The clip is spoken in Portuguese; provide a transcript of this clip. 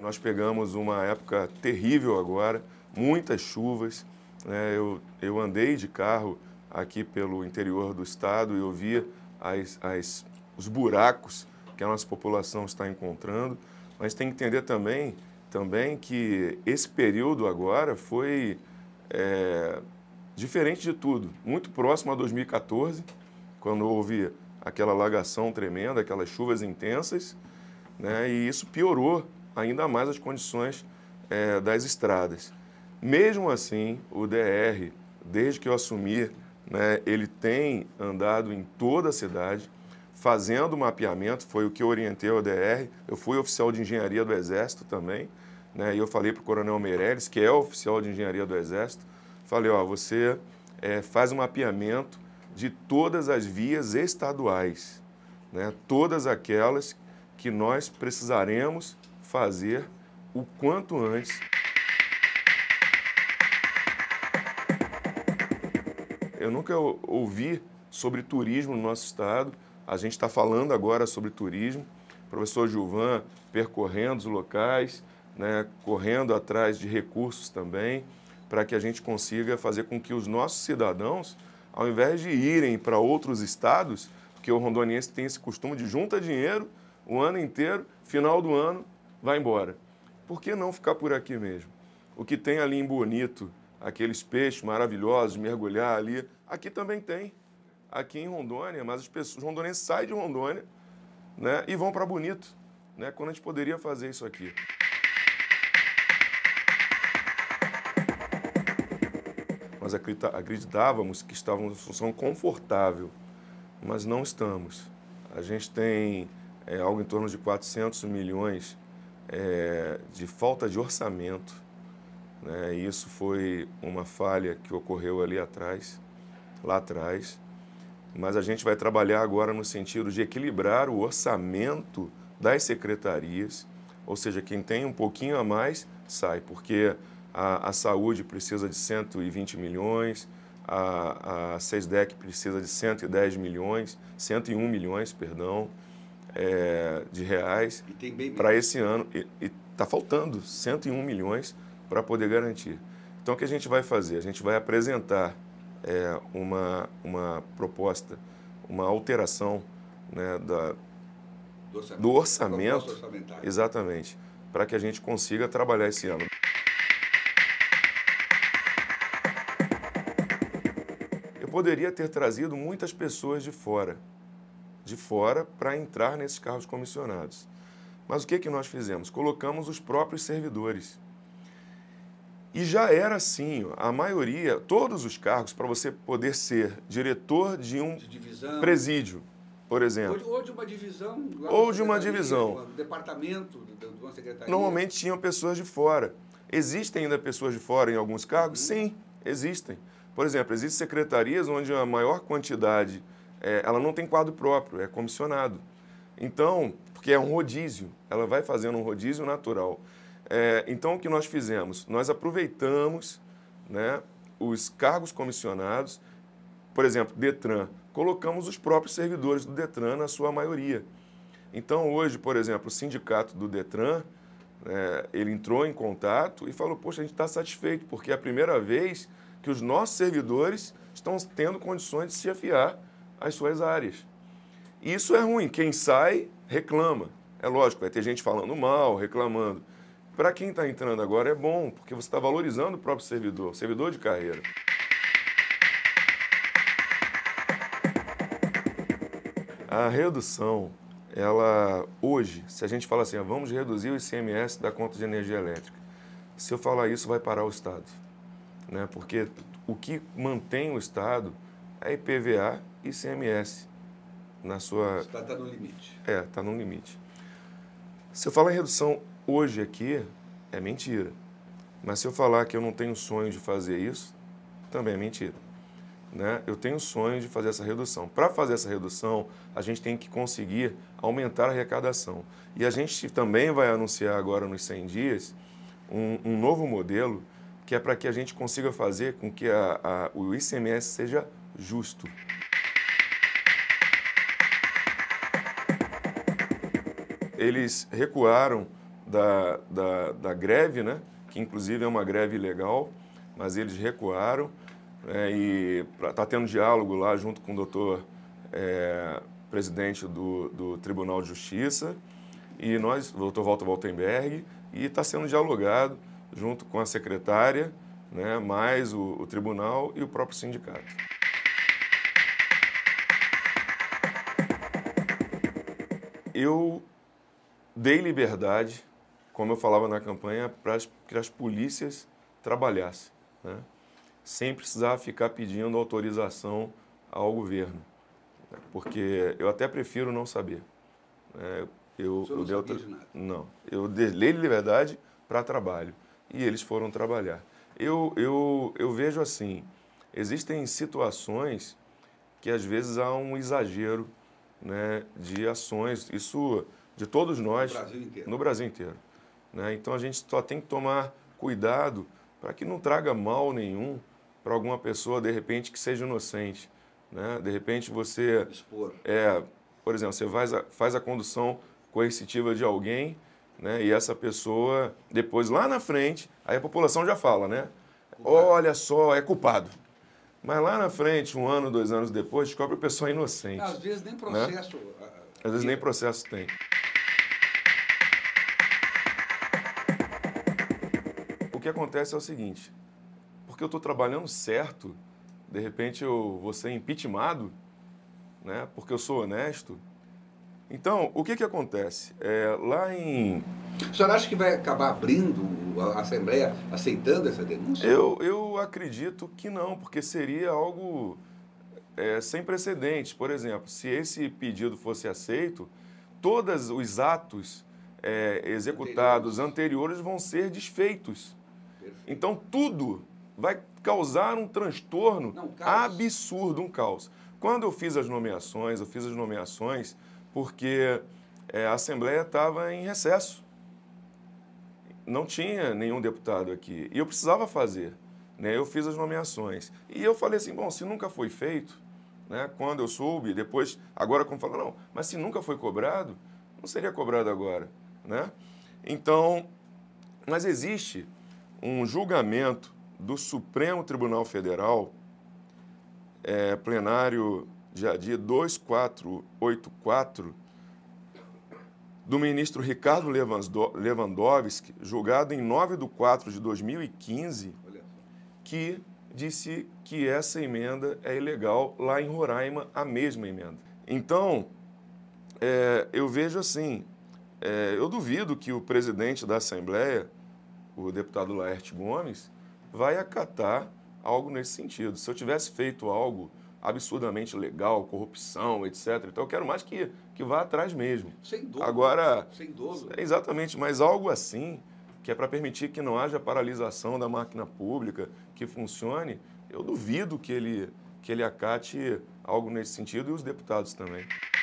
Nós pegamos uma época terrível agora, muitas chuvas. Né? Eu, eu andei de carro aqui pelo interior do estado e eu as, as, os buracos que a nossa população está encontrando. Mas tem que entender também, também que esse período agora foi é, diferente de tudo, muito próximo a 2014, quando houve aquela lagação tremenda, aquelas chuvas intensas, né? e isso piorou ainda mais as condições é, das estradas. Mesmo assim, o DR, desde que eu assumi, né, ele tem andado em toda a cidade, fazendo mapeamento, foi o que eu orientei ao DR. Eu fui oficial de engenharia do Exército também, né, e eu falei para o Coronel Meirelles, que é oficial de engenharia do Exército, falei, ó, você é, faz um mapeamento de todas as vias estaduais, né? todas aquelas que nós precisaremos fazer o quanto antes. Eu nunca ouvi sobre turismo no nosso estado, a gente está falando agora sobre turismo. O professor Gilvan percorrendo os locais, né, correndo atrás de recursos também, para que a gente consiga fazer com que os nossos cidadãos ao invés de irem para outros estados, porque o rondoniense tem esse costume de junta dinheiro o ano inteiro, final do ano, vai embora. Por que não ficar por aqui mesmo? O que tem ali em Bonito, aqueles peixes maravilhosos, mergulhar ali, aqui também tem. Aqui em Rondônia, mas as pessoas, os rondonenses saem de Rondônia né, e vão para Bonito, né, quando a gente poderia fazer isso aqui. Nós acreditávamos que estávamos em função confortável, mas não estamos. A gente tem é, algo em torno de 400 milhões é, de falta de orçamento. Né? isso foi uma falha que ocorreu ali atrás, lá atrás. Mas a gente vai trabalhar agora no sentido de equilibrar o orçamento das secretarias, ou seja, quem tem um pouquinho a mais sai, porque a, a saúde precisa de 120 milhões, a, a SESDEC precisa de 110 milhões, 101 milhões, perdão, é, de reais para esse ano. E está faltando 101 milhões para poder garantir. Então, o que a gente vai fazer? A gente vai apresentar é, uma, uma proposta, uma alteração né, da, do orçamento, do orçamento exatamente, para que a gente consiga trabalhar esse ano. poderia ter trazido muitas pessoas de fora, de fora para entrar nesses carros comissionados. Mas o que, que nós fizemos? Colocamos os próprios servidores. E já era assim, a maioria, todos os cargos, para você poder ser diretor de um de presídio, por exemplo. Ou de, uma divisão. Ou de uma divisão. De Um departamento, de uma secretaria. Normalmente tinham pessoas de fora. Existem ainda pessoas de fora em alguns cargos? Uhum. Sim, existem. Por exemplo, existem secretarias onde a maior quantidade, é, ela não tem quadro próprio, é comissionado. Então, porque é um rodízio, ela vai fazendo um rodízio natural. É, então, o que nós fizemos? Nós aproveitamos né, os cargos comissionados, por exemplo, Detran, colocamos os próprios servidores do Detran na sua maioria. Então, hoje, por exemplo, o sindicato do Detran, é, ele entrou em contato e falou, poxa, a gente está satisfeito, porque é a primeira vez que os nossos servidores estão tendo condições de se afiar às suas áreas. isso é ruim. Quem sai, reclama. É lógico, vai ter gente falando mal, reclamando. Para quem está entrando agora é bom, porque você está valorizando o próprio servidor, servidor de carreira. A redução, ela hoje, se a gente fala assim, vamos reduzir o ICMS da conta de energia elétrica, se eu falar isso, vai parar o Estado né? porque o que mantém o Estado é IPVA e CMS. Na sua... O Estado está no limite. É, está no limite. Se eu falar em redução hoje aqui, é mentira. Mas se eu falar que eu não tenho sonho de fazer isso, também é mentira. Né? Eu tenho sonho de fazer essa redução. Para fazer essa redução, a gente tem que conseguir aumentar a arrecadação. E a gente também vai anunciar agora nos 100 dias um, um novo modelo que é para que a gente consiga fazer com que a, a, o ICMS seja justo. Eles recuaram da, da, da greve, né? que inclusive é uma greve ilegal, mas eles recuaram né? e está tendo diálogo lá junto com o doutor é, presidente do, do Tribunal de Justiça e nós, o doutor Walter Waltenberg, e está sendo dialogado junto com a secretária, né, mais o, o tribunal e o próprio sindicato. Eu dei liberdade, como eu falava na campanha, para que as polícias trabalhassem, né, sem precisar ficar pedindo autorização ao governo, porque eu até prefiro não saber. Né, eu, não eu dei outra... Não, eu dei liberdade para trabalho e eles foram trabalhar. Eu, eu, eu vejo assim, existem situações que às vezes há um exagero né, de ações, isso de todos nós, no Brasil inteiro. No Brasil inteiro né? Então a gente só tem que tomar cuidado para que não traga mal nenhum para alguma pessoa, de repente, que seja inocente. Né? De repente você... Expor. É, por exemplo, você faz a, faz a condução coercitiva de alguém né? E essa pessoa, depois lá na frente, aí a população já fala, né? Olha só, é culpado. Mas lá na frente, um ano, dois anos depois, descobre a pessoa inocente. Às vezes nem né? processo. Né? Às vezes nem processo tem. O que acontece é o seguinte: porque eu estou trabalhando certo, de repente eu vou ser impeachmentado, né? Porque eu sou honesto, então, o que, que acontece? É, lá em. O senhor acha que vai acabar abrindo a Assembleia, aceitando essa denúncia? Eu, eu acredito que não, porque seria algo é, sem precedentes. Por exemplo, se esse pedido fosse aceito, todos os atos é, executados anteriores. anteriores vão ser desfeitos. Perfeito. Então, tudo vai causar um transtorno não, um absurdo, um caos. Quando eu fiz as nomeações, eu fiz as nomeações porque é, a Assembleia estava em recesso. Não tinha nenhum deputado aqui. E eu precisava fazer. Né? Eu fiz as nomeações. E eu falei assim: bom, se nunca foi feito, né? quando eu soube, depois, agora como fala, não, mas se nunca foi cobrado, não seria cobrado agora. Né? Então, mas existe um julgamento do Supremo Tribunal Federal, é, plenário dia a dia 2484 do ministro Ricardo Lewandowski, julgado em 9 de 4 de 2015, que disse que essa emenda é ilegal lá em Roraima, a mesma emenda. Então, é, eu vejo assim, é, eu duvido que o presidente da Assembleia, o deputado Laerte Gomes, vai acatar algo nesse sentido. Se eu tivesse feito algo absurdamente legal, corrupção, etc. Então eu quero mais que, que vá atrás mesmo. Sem dúvida. Agora. Sem dolo. É exatamente, mas algo assim, que é para permitir que não haja paralisação da máquina pública, que funcione, eu duvido que ele, que ele acate algo nesse sentido e os deputados também.